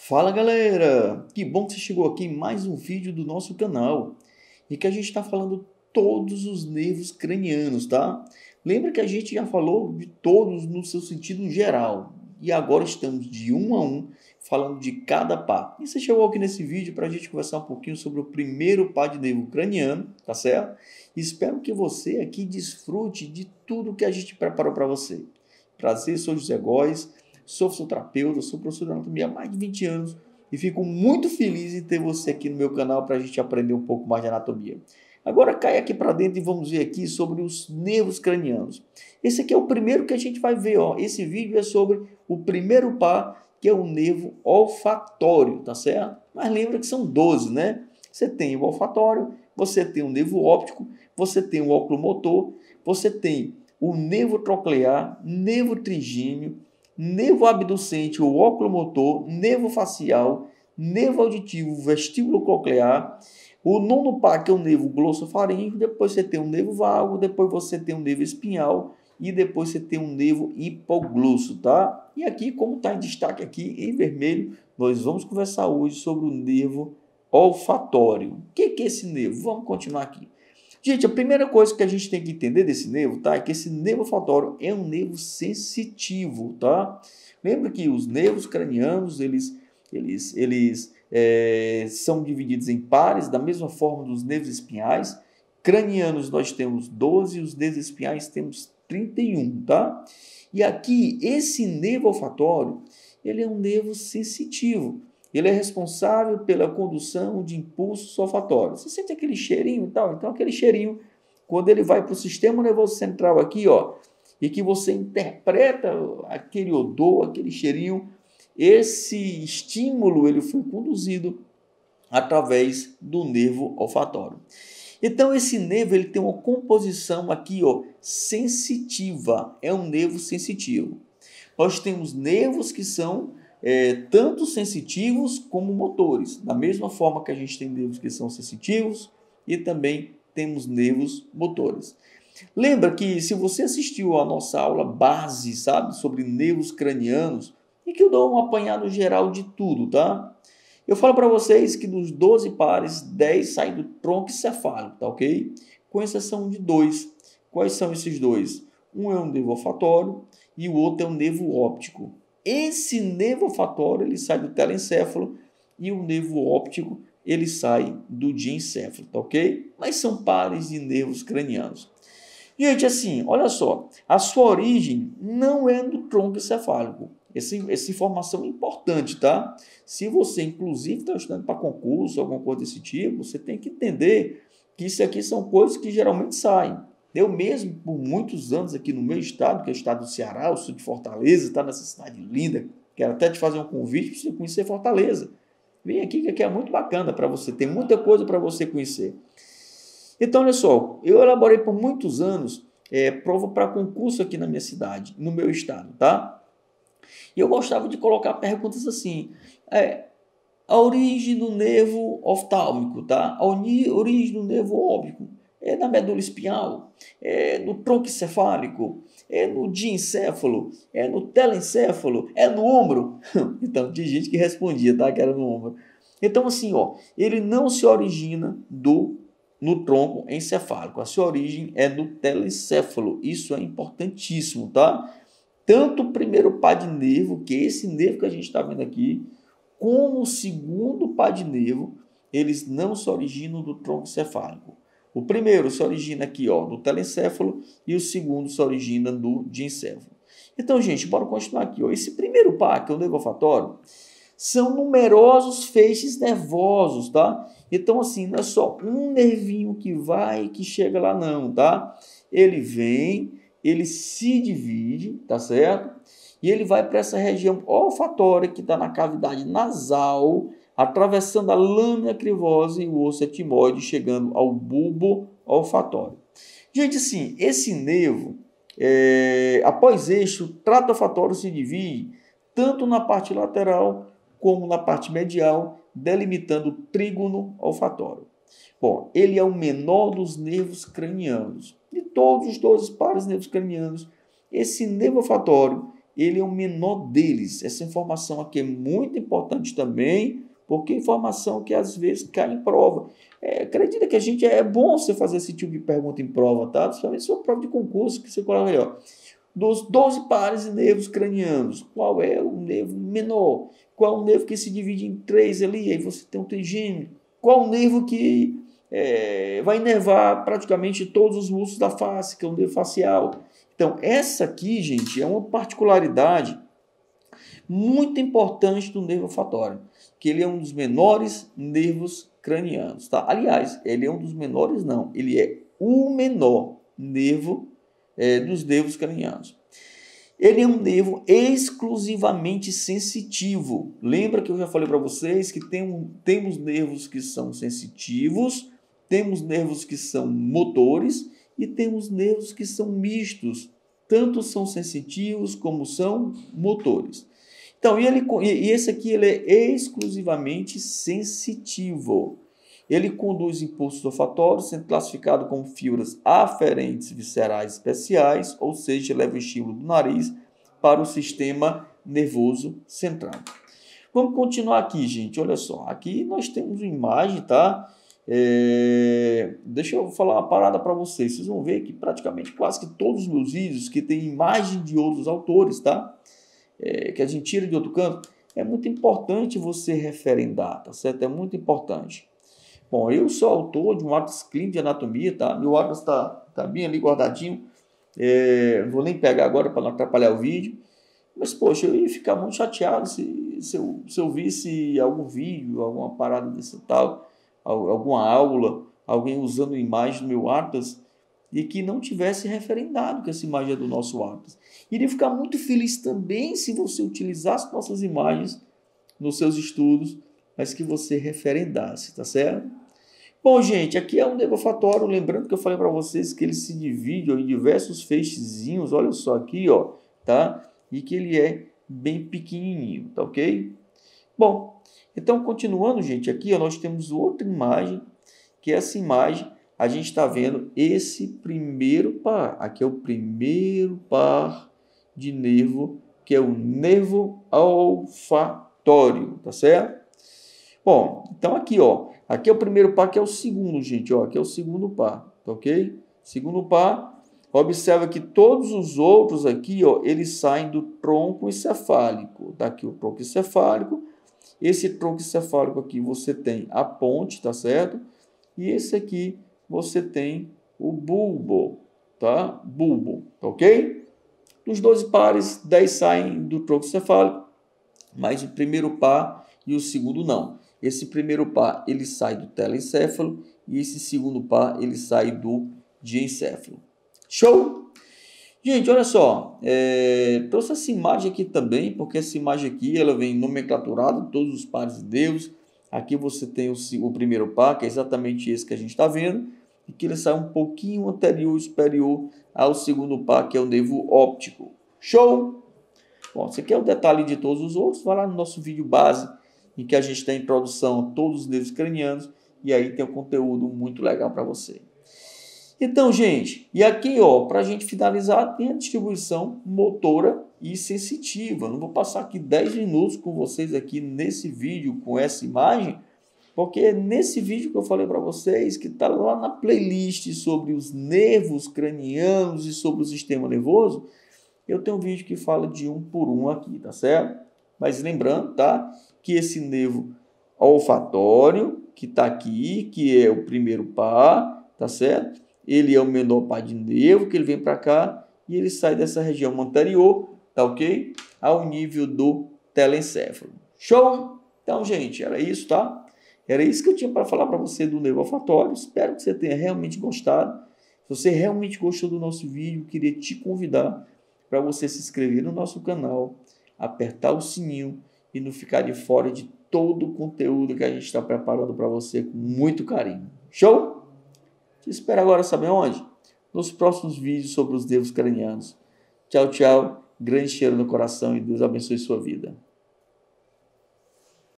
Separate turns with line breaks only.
Fala galera! Que bom que você chegou aqui em mais um vídeo do nosso canal e que a gente está falando todos os nervos cranianos, tá? Lembra que a gente já falou de todos no seu sentido geral e agora estamos de um a um falando de cada par. E você chegou aqui nesse vídeo para a gente conversar um pouquinho sobre o primeiro par de nervo craniano, tá certo? Espero que você aqui desfrute de tudo que a gente preparou para você. Prazer, sou José Góes sou fisioterapeuta, sou professor de anatomia há mais de 20 anos e fico muito feliz em ter você aqui no meu canal para a gente aprender um pouco mais de anatomia. Agora cai aqui para dentro e vamos ver aqui sobre os nervos cranianos. Esse aqui é o primeiro que a gente vai ver, ó. Esse vídeo é sobre o primeiro par, que é o nervo olfatório, tá certo? Mas lembra que são 12, né? Você tem o olfatório, você tem o nervo óptico, você tem o óculo motor, você tem o nervo troclear, nervo trigêmeo, nervo abducente ou oculomotor, nervo facial, nervo auditivo, vestíbulo coclear. O nono par, que é o nervo glossofaríngeo, depois você tem o nervo vago, depois você tem o nervo espinhal e depois você tem o nervo hipoglosso, tá? E aqui, como está em destaque aqui em vermelho, nós vamos conversar hoje sobre o nervo olfatório. O que, que é esse nervo? Vamos continuar aqui. Gente, a primeira coisa que a gente tem que entender desse nervo, tá? É que esse nervo olfatório é um nervo sensitivo, tá? Lembra que os nervos cranianos, eles, eles, eles é, são divididos em pares, da mesma forma dos nervos espinhais. Cranianos nós temos 12, os nervos espinhais temos 31, tá? E aqui, esse nervo olfatório, ele é um nervo sensitivo. Ele é responsável pela condução de impulsos olfatórios. Você sente aquele cheirinho e tal? Então, aquele cheirinho, quando ele vai para o sistema nervoso central aqui, ó, e que você interpreta aquele odor, aquele cheirinho, esse estímulo ele foi conduzido através do nervo olfatório. Então esse nervo ele tem uma composição aqui ó sensitiva, é um nervo sensitivo. Nós temos nervos que são é, tanto sensitivos como motores. Da mesma forma que a gente tem nervos que são sensitivos e também temos nervos motores. Lembra que se você assistiu à nossa aula base, sabe, sobre nervos cranianos, e que eu dou um apanhado geral de tudo, tá? Eu falo para vocês que dos 12 pares, 10 saem do tronco cefálico, tá ok? Com exceção de dois. Quais são esses dois? Um é um nervo olfatório e o outro é um nervo óptico. Esse nervo olfatório ele sai do telencéfalo e o nervo óptico ele sai do diencéfalo, tá ok? Mas são pares de nervos cranianos. Gente, assim, olha só, a sua origem não é no tronco encefálico. Essa, essa informação é importante, tá? Se você, inclusive, está estudando para concurso, alguma coisa desse tipo, você tem que entender que isso aqui são coisas que geralmente saem. Eu mesmo, por muitos anos aqui no meu estado, que é o estado do Ceará, o sul de Fortaleza, está nessa cidade linda, quero até te fazer um convite para você conhecer Fortaleza. Vem aqui que aqui é muito bacana para você, tem muita coisa para você conhecer. Então, olha só, eu elaborei por muitos anos é, prova para concurso aqui na minha cidade, no meu estado, tá? E eu gostava de colocar perguntas assim, é, a origem do nervo oftálmico, tá? A origem do nervo óbvico é na medula espinhal, é no tronco encefálico, é no diencéfalo, é no telencéfalo, é no ombro. Então, tinha gente que respondia, tá? Que era no ombro. Então, assim, ó, ele não se origina do no tronco encefálico. A sua origem é no telencéfalo. Isso é importantíssimo, tá? Tanto o primeiro par de nervo, que é esse nervo que a gente está vendo aqui, como o segundo par de nervo, eles não se originam do tronco cefálico. O primeiro se origina aqui ó, do telencéfalo e o segundo se origina do diencéfalo. Então, gente, bora continuar aqui. Ó. Esse primeiro par, que é o olfatório são numerosos feixes nervosos, tá? Então, assim, não é só um nervinho que vai e que chega lá, não, tá? Ele vem, ele se divide, tá certo? E ele vai para essa região olfatória que está na cavidade nasal, atravessando a lâmina crivosa e o osso etimoide, chegando ao bulbo olfatório. Gente, assim, esse nervo, é, após eixo, o trato olfatório se divide tanto na parte lateral como na parte medial, delimitando o trígono olfatório. Bom, ele é o menor dos nervos cranianos. De todos os 12 pares nervos cranianos, esse nervo olfatório, ele é o menor deles. Essa informação aqui é muito importante também, porque informação que às vezes cai em prova. É, acredita que a gente é bom você fazer esse tipo de pergunta em prova, tá? Principalmente se for prova de concurso, que você coloca melhor. Dos 12 pares de nervos cranianos, qual é o nervo menor? Qual é o nervo que se divide em três ali? Aí você tem um trigêmeo. Qual é o nervo que é, vai inervar praticamente todos os músculos da face, que é o nervo facial? Então, essa aqui, gente, é uma particularidade muito importante do nervo olfatório que ele é um dos menores nervos cranianos, tá? Aliás, ele é um dos menores não, ele é o menor nervo é, dos nervos cranianos. Ele é um nervo exclusivamente sensitivo. Lembra que eu já falei para vocês que tem, temos nervos que são sensitivos, temos nervos que são motores e temos nervos que são mistos. Tanto são sensitivos como são motores. Então, e, ele, e esse aqui ele é exclusivamente sensitivo. Ele conduz impulsos olfatórios, sendo classificado como fibras aferentes viscerais especiais, ou seja, leva o estímulo do nariz para o sistema nervoso central. Vamos continuar aqui, gente. Olha só, aqui nós temos uma imagem, tá? É... Deixa eu falar uma parada para vocês. Vocês vão ver que praticamente quase que todos os meus vídeos que tem imagem de outros autores, tá? é, que a gente tira de outro canto, é muito importante você referendar, tá certo? É muito importante. Bom, eu sou autor de um atlas clínico de anatomia, tá? Meu atlas está tá bem ali guardadinho. É, não vou nem pegar agora para não atrapalhar o vídeo. Mas, poxa, eu ia ficar muito chateado se, se, eu, se eu visse algum vídeo, alguma parada desse tal, alguma aula, alguém usando imagem do meu Atlas e que não tivesse referendado com essa imagem é do nosso Atlas. Iria ficar muito feliz também se você utilizasse nossas imagens nos seus estudos, mas que você referendasse, tá certo? Bom, gente, aqui é um debafatório, lembrando que eu falei para vocês que ele se divide ó, em diversos feixezinhos, olha só aqui, ó, tá? E que ele é bem pequenininho, tá ok? Bom, então continuando, gente, aqui ó, nós temos outra imagem, que é essa imagem a gente está vendo esse primeiro par. Aqui é o primeiro par de nervo, que é o nervo olfatório, tá certo? Bom, então aqui, ó. Aqui é o primeiro par, que é o segundo, gente, ó. Aqui é o segundo par, tá ok? Segundo par, observa que todos os outros aqui, ó, eles saem do tronco encefálico. Tá aqui o tronco encefálico. Esse tronco encefálico aqui você tem a ponte, tá certo? E esse aqui você tem o bulbo, tá? Bulbo, tá ok? Dos 12 pares, 10 saem do tronco cefálico, mas o primeiro par e o segundo não. Esse primeiro par, ele sai do telencéfalo e esse segundo par, ele sai do diencéfalo. Show? Gente, olha só, é, trouxe essa imagem aqui também, porque essa imagem aqui, ela vem nomenclaturada, todos os pares de Deus. Aqui você tem o, o primeiro par, que é exatamente esse que a gente está vendo e que ele sai um pouquinho anterior, superior ao segundo par, que é o nervo óptico. Show? Bom, você quer é o detalhe de todos os outros? Vai lá no nosso vídeo base, em que a gente tem em produção todos os nervos cranianos, e aí tem um conteúdo muito legal para você. Então, gente, e aqui, ó, para a gente finalizar, tem a distribuição motora e sensitiva. Não vou passar aqui 10 minutos com vocês aqui nesse vídeo com essa imagem, porque nesse vídeo que eu falei para vocês, que está lá na playlist sobre os nervos cranianos e sobre o sistema nervoso, eu tenho um vídeo que fala de um por um aqui, tá certo? Mas lembrando, tá? Que esse nervo olfatório, que está aqui, que é o primeiro par, tá certo? Ele é o menor par de nervo, que ele vem para cá e ele sai dessa região anterior, tá ok? Ao nível do telencéfalo. Show? Então, gente, era isso, tá? Era isso que eu tinha para falar para você do Nervo Olfatório. Espero que você tenha realmente gostado. Se você realmente gostou do nosso vídeo, queria te convidar para você se inscrever no nosso canal, apertar o sininho e não ficar de fora de todo o conteúdo que a gente está preparando para você com muito carinho. Show? Te espero agora, saber onde? Nos próximos vídeos sobre os nervos cranianos. Tchau, tchau. Grande cheiro no coração e Deus abençoe sua vida.